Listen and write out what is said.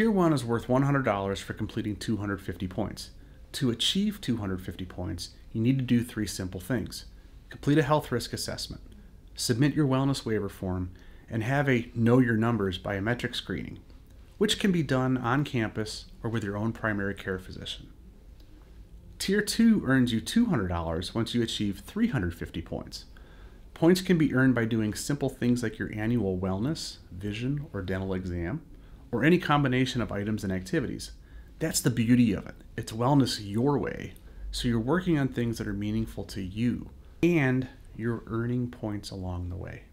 Tier 1 is worth $100 for completing 250 points. To achieve 250 points, you need to do three simple things. Complete a health risk assessment, submit your wellness waiver form, and have a Know Your Numbers biometric screening, which can be done on campus or with your own primary care physician. Tier 2 earns you $200 once you achieve 350 points. Points can be earned by doing simple things like your annual wellness, vision, or dental exam, or any combination of items and activities. That's the beauty of it. It's wellness your way. So you're working on things that are meaningful to you and you're earning points along the way.